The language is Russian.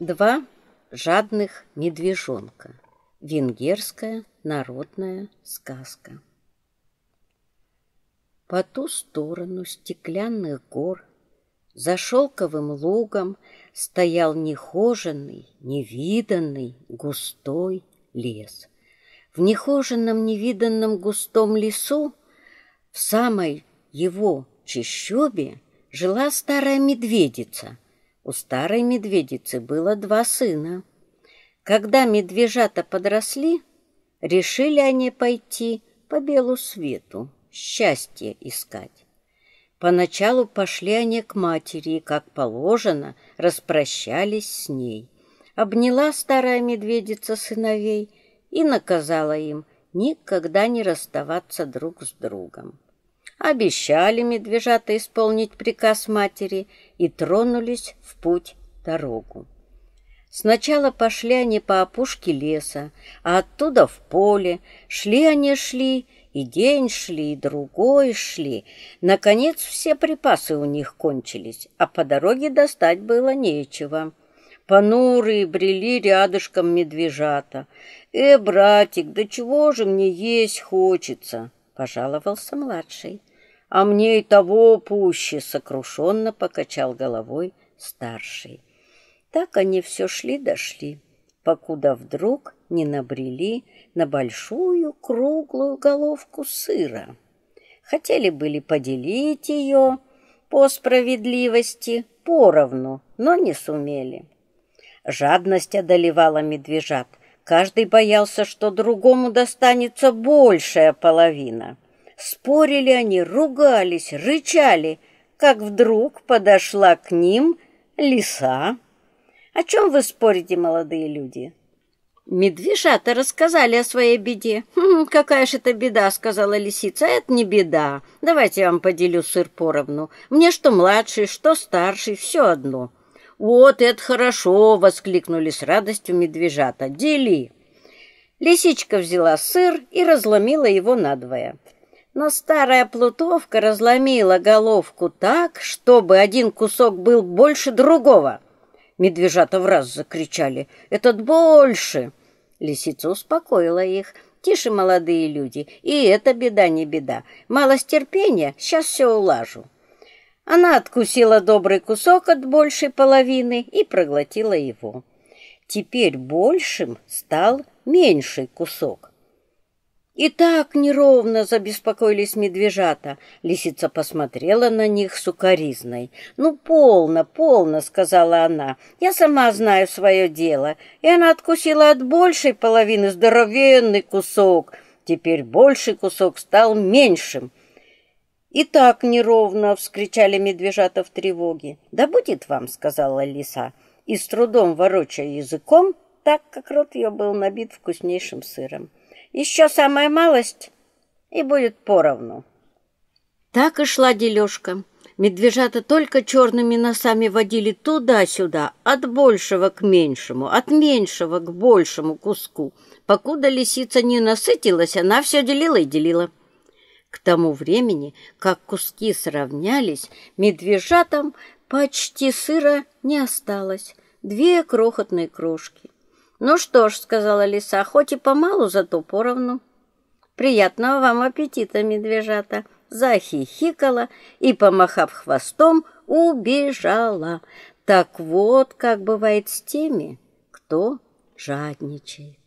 Два жадных медвежонка. Венгерская народная сказка. По ту сторону стеклянных гор за шелковым лугом стоял нехоженный, невиданный, густой лес. В нехоженном, невиданном густом лесу, в самой его чащобе, жила старая медведица — у старой медведицы было два сына. Когда медвежата подросли, решили они пойти по белу свету, счастье искать. Поначалу пошли они к матери и, как положено, распрощались с ней. Обняла старая медведица сыновей и наказала им никогда не расставаться друг с другом. Обещали медвежата исполнить приказ матери — и тронулись в путь дорогу. Сначала пошли они по опушке леса, а оттуда в поле. Шли они, шли, и день шли, и другой шли. Наконец все припасы у них кончились, а по дороге достать было нечего. Понурые брели рядышком медвежата. «Э, братик, да чего же мне есть хочется?» — пожаловался младший а мне и того пуще!» — сокрушенно покачал головой старший. Так они все шли-дошли, покуда вдруг не набрели на большую круглую головку сыра. Хотели были поделить ее по справедливости поровну, но не сумели. Жадность одолевала медвежат. Каждый боялся, что другому достанется большая половина — Спорили они, ругались, рычали, как вдруг подошла к ним лиса. «О чем вы спорите, молодые люди?» «Медвежата рассказали о своей беде». «Хм, «Какая же это беда», — сказала лисица. «Это не беда. Давайте я вам поделю сыр поровну. Мне что младший, что старший, все одно». «Вот это хорошо!» — воскликнули с радостью медвежата. «Дели!» Лисичка взяла сыр и разломила его надвое но старая плутовка разломила головку так, чтобы один кусок был больше другого. Медвежата в раз закричали «Этот больше!» Лисица успокоила их. «Тише, молодые люди, и это беда не беда. Мало терпения, сейчас все улажу». Она откусила добрый кусок от большей половины и проглотила его. Теперь большим стал меньший кусок. И так неровно забеспокоились медвежата. Лисица посмотрела на них сукоризной. «Ну, полно, полно», — сказала она. «Я сама знаю свое дело». И она откусила от большей половины здоровенный кусок. Теперь больший кусок стал меньшим. «И так неровно!» — вскричали медвежата в тревоге. «Да будет вам!» — сказала лиса. И с трудом ворочая языком, так как рот ее был набит вкуснейшим сыром. Еще самая малость, и будет поровну. Так и шла дележка. Медвежата только черными носами водили туда-сюда, от большего к меньшему, от меньшего к большему куску. Покуда лисица не насытилась, она все делила и делила. К тому времени, как куски сравнялись, медвежатам почти сыра не осталось. Две крохотные крошки. «Ну что ж», — сказала лиса, — «хоть и помалу, зато поровну». «Приятного вам аппетита, медвежата!» Захихикала и, помахав хвостом, убежала. Так вот, как бывает с теми, кто жадничает.